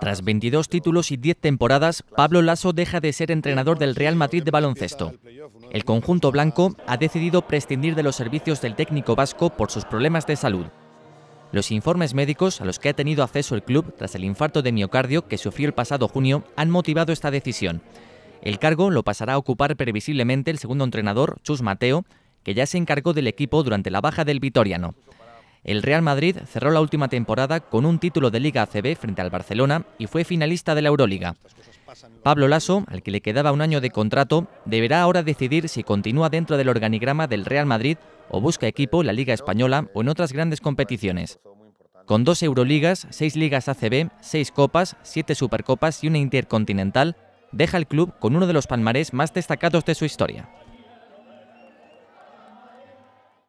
Tras 22 títulos y 10 temporadas, Pablo Lasso deja de ser entrenador del Real Madrid de baloncesto. El conjunto blanco ha decidido prescindir de los servicios del técnico vasco por sus problemas de salud. Los informes médicos a los que ha tenido acceso el club tras el infarto de miocardio que sufrió el pasado junio han motivado esta decisión. El cargo lo pasará a ocupar previsiblemente el segundo entrenador, Chus Mateo, que ya se encargó del equipo durante la baja del Vitoriano. El Real Madrid cerró la última temporada con un título de Liga ACB frente al Barcelona y fue finalista de la Euroliga. Pablo Lasso, al que le quedaba un año de contrato, deberá ahora decidir si continúa dentro del organigrama del Real Madrid o busca equipo en la Liga Española o en otras grandes competiciones. Con dos Euroligas, seis Ligas ACB, seis Copas, siete Supercopas y una Intercontinental, deja el club con uno de los palmarés más destacados de su historia.